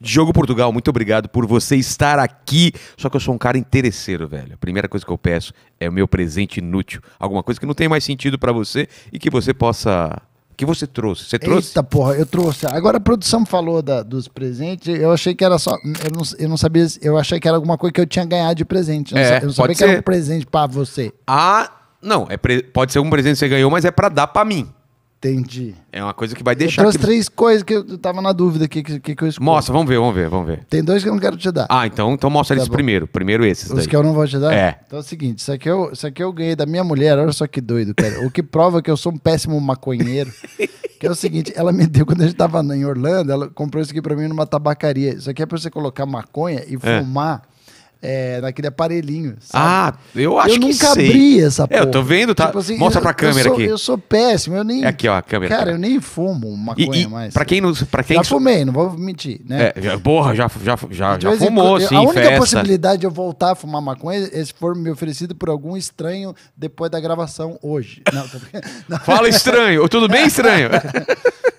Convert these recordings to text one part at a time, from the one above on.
Diogo Portugal, muito obrigado por você estar aqui. Só que eu sou um cara interesseiro, velho. A primeira coisa que eu peço é o meu presente inútil. Alguma coisa que não tem mais sentido para você e que você possa que você trouxe? Você trouxe? Eita porra, eu trouxe. Agora a produção falou da, dos presentes, eu achei que era só. Eu não, eu não sabia, eu achei que era alguma coisa que eu tinha ganhado de presente. Eu, é, não, eu não sabia ser. que era um presente para você. Ah, não, é pre, pode ser um presente que você ganhou, mas é para dar para mim. Entendi. É uma coisa que vai deixar. Eu que... três coisas que eu tava na dúvida aqui que, que, eu escolhi. Mostra, vamos ver, vamos ver, vamos ver. Tem dois que eu não quero te dar. Ah, então, então mostra tá eles bom. primeiro. Primeiro esses. Os daí. que eu não vou te dar? É. Então é o seguinte: isso aqui, eu, isso aqui eu ganhei da minha mulher, olha só que doido, cara. o que prova que eu sou um péssimo maconheiro. que é o seguinte, ela me deu quando a gente tava em Orlando, ela comprou isso aqui pra mim numa tabacaria. Isso aqui é pra você colocar maconha e é. fumar. É, naquele aparelhinho. Sabe? Ah, eu acho eu que Eu nunca sei. abri essa porra. É, eu tô vendo, tá? Tipo assim, Mostra eu, pra câmera eu sou, aqui. Eu sou péssimo, eu nem. É aqui, ó, a câmera. Cara, tá? eu nem fumo maconha e, e, mais. Pra quem não. Pra quem já fumei, não vou mentir, né? É, já, porra, já, já, já, já fumou, quando, sim. A única festa. possibilidade de eu voltar a fumar maconha é se for me oferecido por algum estranho depois da gravação hoje. Não, tô... não. Fala estranho. Tudo bem, estranho?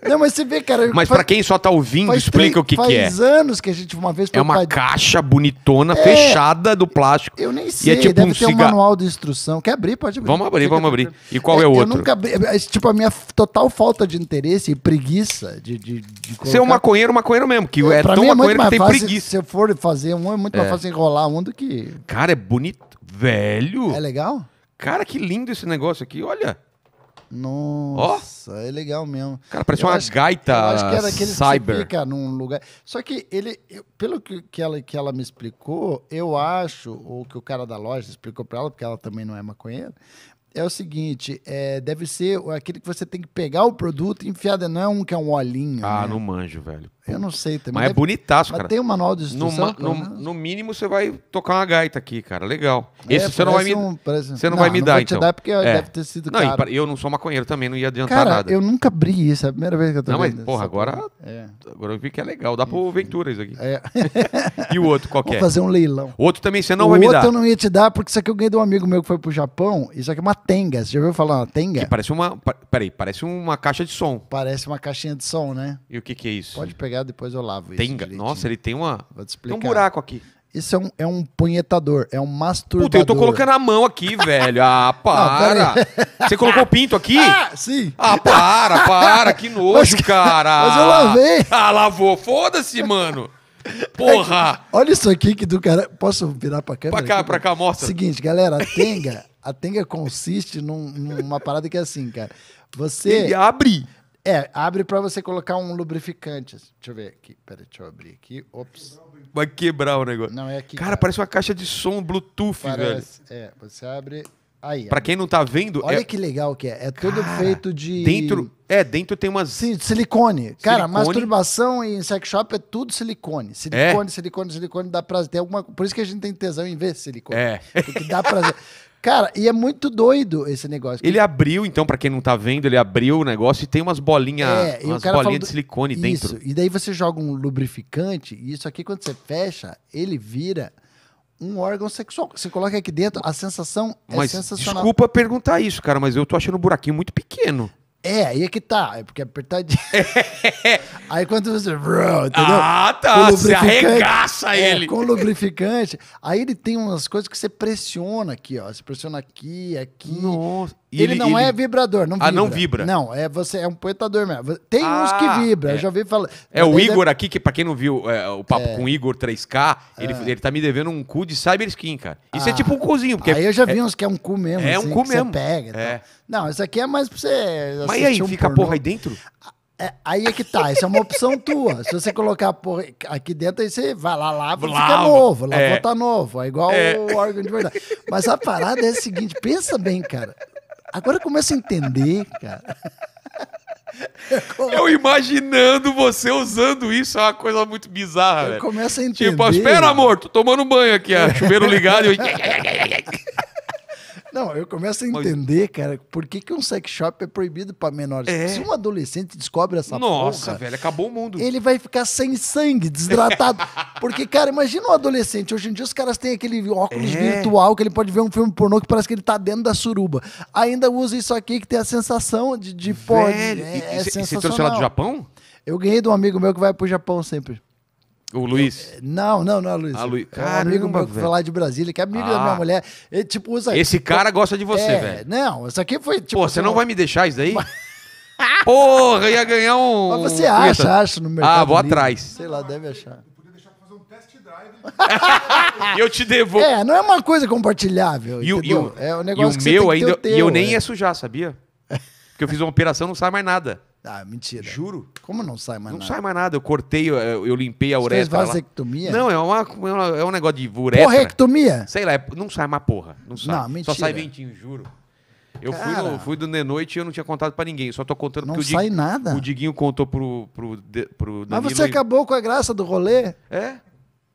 Não, mas você vê, cara. Mas para quem só tá ouvindo, explica o que, que é. Faz anos que a gente uma vez. É uma caixa bonitona, é, fechada do plástico. Eu nem sei. E é tipo deve um ter um manual de instrução. Quer abrir? Pode abrir. Vamos abrir, vamos abrir. E qual é, é o outro? Eu nunca abri. É, é, tipo, a minha total falta de interesse e preguiça de. de, de colocar... Ser é um maconheiro, maconheiro mesmo. Que é, é tão maconheiro que tem fácil, preguiça. Se eu for fazer um, é muito mais é. fácil enrolar um do que. Cara, é bonito. Velho. É legal? Cara, que lindo esse negócio aqui. Olha. Nossa, oh? é legal mesmo. Cara, parece uma acho, gaita acho que era aquele cyber. que num lugar. Só que ele, eu, pelo que, que, ela, que ela me explicou, eu acho, ou que o cara da loja explicou para ela, porque ela também não é maconheira, é o seguinte, é, deve ser aquele que você tem que pegar o produto e enfiar dentro. Não é um que é um olhinho. Ah, né? não manjo, velho. Eu não sei também. Mas é deve, é bonitaço, cara. Mas tem um manual de instrução. No, no, no, mínimo você vai tocar uma gaita aqui, cara. Legal. É, Esse você não vai me, um, parece... você não, não vai me não dar, vou então. Te dar porque é. deve ter sido não, caro. E eu não sou maconheiro também, não ia adiantar cara, nada. eu nunca abri isso. É a primeira vez que eu tô Não, mas porra, agora, é. agora eu vi que é legal. Dá pro Ventura isso aqui. É. e o outro qualquer? Vou é? fazer um leilão. Outro também você não o vai me dar. O outro eu não ia te dar porque isso aqui eu ganhei de um amigo meu que foi pro Japão. Isso aqui é uma Tenga. Você já ouviu falar uma Tenga? Que parece uma. Peraí, parece uma caixa de som. Parece uma caixinha de som, né? E o que, que é isso? Pode pegar, depois eu lavo isso. Tenga? Direitinho. Nossa, ele tem uma. Vou te explicar. Tem um buraco aqui. Isso é um, é um punhetador, é um masturbador. Puta, eu tô colocando a mão aqui, velho. Ah, para. Não, Você colocou o pinto aqui? Ah, sim. Ah, para, para. Que nojo, mas, cara. Mas eu lavei. Ah, lavou. Foda-se, mano. Porra! É que, olha isso aqui que do cara. Posso virar pra câmera? Pra cá, aqui? pra né? cá, mostra. Seguinte, galera, a Tenga a Tenga consiste num, numa parada que é assim, cara. Você. Ele abre? É, abre para você colocar um lubrificante. Deixa eu ver aqui. Pera, deixa eu abrir aqui. Ops. Vai quebrar o negócio. Não, é aqui. Cara, cara. parece uma caixa de som Bluetooth, parece, velho. É, você abre. Aí. Pra quem não tá vendo. Olha é... que legal que é. É todo cara, feito de. Dentro. É, dentro tem umas. Sim, de silicone. silicone. Cara, masturbação e sex shop é tudo silicone. Silicone, é. silicone, silicone, silicone dá prazer. Tem alguma... Por isso que a gente tem tesão em ver silicone. É. Porque dá prazer. Cara, e é muito doido esse negócio. Ele abriu, então, para quem não tá vendo, ele abriu o negócio e tem umas bolinhas, é, umas bolinhas de silicone dentro. Isso, e daí você joga um lubrificante e isso aqui, quando você fecha, ele vira um órgão sexual. Você coloca aqui dentro, a sensação é mas é sensacional. Desculpa perguntar isso, cara, mas eu tô achando um buraquinho muito pequeno. É, aí é que tá, é porque é apertadinho. É. aí quando você. entendeu? Ah, tá. Você arregaça é, ele. Com lubrificante. Aí ele tem umas coisas que você pressiona aqui, ó. Você pressiona aqui, aqui. Nossa. Ele, ele não ele... é vibrador, não vibra. Ah, não vibra. Não, é você é um poetador mesmo. Tem ah, uns que vibram. é. já ouvi falar. É o Igor deve... aqui, que pra quem não viu é, o papo é. com o Igor 3K, ele, é. ele tá me devendo um cu de Cyber Skin, cara. Isso ah. é tipo um cozinho. Porque aí eu já vi uns que é um cu mesmo. É assim, um cu mesmo. Você pega. Então. Não, isso aqui é mais pra você mas e aí, um fica pornô, porra aí dentro? É, aí é que tá, essa é uma opção tua. Se você colocar porra aqui dentro, aí você vai lá, lava, lava. fica novo, lava é. tá novo, é igual é. o órgão de verdade. Mas a parada é a seguinte, pensa bem, cara. Agora começa a entender, cara. Eu imaginando você usando isso é uma coisa muito bizarra. Eu velho. começo a tipo, entender. Tipo, espera, amor, tô tomando banho aqui, a chuveiro ligado. Eu... Não, eu começo a entender, Mas... cara, por que, que um sex shop é proibido para menores. É. Se um adolescente descobre essa Nossa, porra, velho, acabou o mundo. Ele vai ficar sem sangue, desidratado. Porque, cara, imagina um adolescente. Hoje em dia os caras têm aquele óculos é. virtual que ele pode ver um filme pornô que parece que ele tá dentro da suruba. Ainda usa isso aqui que tem a sensação de, de velho, pode. É, e, é e, e você trouxe lá do Japão? Eu ganhei de um amigo meu que vai pro Japão sempre. O Luiz? Não, não, não é o Luiz. Ah, Luiz. É um amigo meu que foi lá de Brasília, que é amigo ah. da minha ah. mulher. Ele, tipo, usa... Esse cara gosta de você, é, velho. Não, isso aqui foi... Tipo, Pô, você não vai me deixar isso daí? Porra, ia ganhar um... Mas você acha, acha no mercado Ah, vou livre. atrás. Sei lá, deve achar. eu te devolvo. É, não é uma coisa compartilhável. E, o, e o, é um negócio e o meu ainda. Teu, e eu nem é. ia sujar, sabia? Porque eu fiz uma operação, não sai mais nada. Ah, mentira. Juro. Como não sai mais não nada? Não sai mais nada. Eu cortei, eu, eu limpei a é uretra. Você fez vasectomia? Lá. Não, é, é, uma, é um negócio de uretra. Correctomia? É Sei lá, é, não sai mais porra. Não sai. Não, mentira. Só sai ventinho, juro. Eu fui, no, fui do de noite e eu não tinha contado para ninguém. Só tô contando não sai o Diguinho, nada. O Diguinho contou pro, pro, pro Danilo. Mas você acabou com a graça do rolê? É?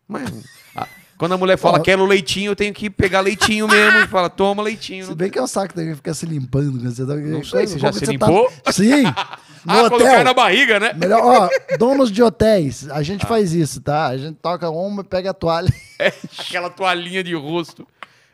Mas. Ah, quando a mulher fala, Porra. quero leitinho, eu tenho que pegar leitinho mesmo e fala, toma leitinho. Se bem que é um saco daí ficar se limpando. Né? Você tá- Não sei, você já se tá- limpou? Tá... Sim. No ah, hotel. colocar na barriga, né? Melhor, ó, donos de hotéis, a gente ah. faz isso, tá? A gente toca uma e pega a toalha. É, aquela toalhinha de rosto.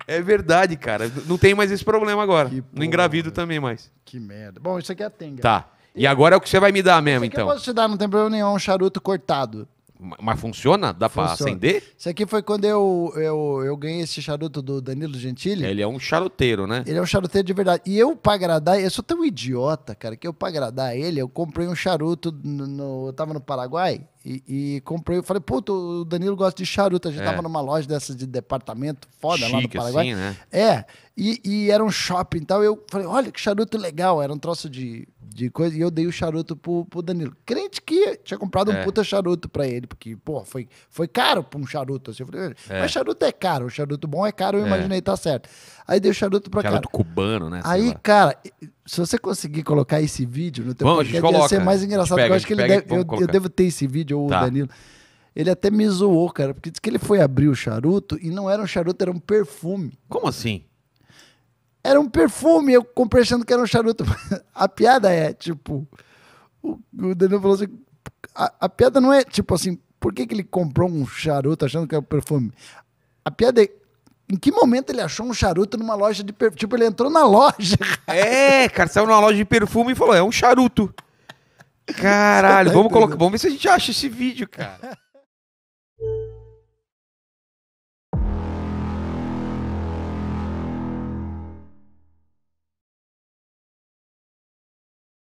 É verdade, cara. Não tem mais esse problema agora. Porra, não engravido cara. Né? também mais. Que merda. Bom, isso aqui é a tenga. Tá. E agora é o que você vai me dar mesmo, então. eu posso te dar, não tem problema nenhum, um charuto cortado. Mas funciona? Dá para acender? Isso aqui foi quando eu, eu, eu ganhei esse charuto do Danilo Gentili. Ele é um charuteiro, né? Ele é um charuteiro de verdade. E eu, pra agradar, eu sou tão idiota, cara, que eu, pra agradar ele, eu comprei um charuto. No, no eu tava no Paraguai e, e comprei. Eu falei, puta, o Danilo gosta de charuto. A gente é. tava numa loja dessas de departamento foda Chique, lá no Paraguai. Assim, né? É, e, e era um shopping e então tal. Eu falei, olha que charuto legal. Era um troço de de coisa. E eu dei o charuto pro, pro Danilo. Crente que tinha comprado é. um puta charuto pra ele, porque, pô, foi, foi caro pra um charuto. Assim. Eu falei, é. mas charuto é caro, o charuto bom é caro, eu é. imaginei, tá certo. Aí dei o charuto pra charuto cara. cubano, né? Aí, lá. cara, se você conseguir colocar esse vídeo no teu Vamos, podcast, coloca, ser mais engraçado. Pega, eu acho que ele deve, eu, eu, devo ter esse vídeo, ou tá. o Danilo ele até me zoou, cara, porque disse que ele foi abrir o charuto e não era um charuto, era um perfume. Como assim? Era um perfume, eu comprei achando que era um charuto. a piada é, tipo, o, Daniel Danilo falou assim, a, a, piada não é, tipo assim, por que, que ele comprou um charuto achando que era é um perfume? A piada é, em que momento ele achou um charuto numa loja de perfume? Tipo, ele entrou na loja. É, cara, saiu numa loja de perfume e falou: é um charuto. Caralho, tá vamos colocar, vamos ver se a gente acha esse vídeo, cara.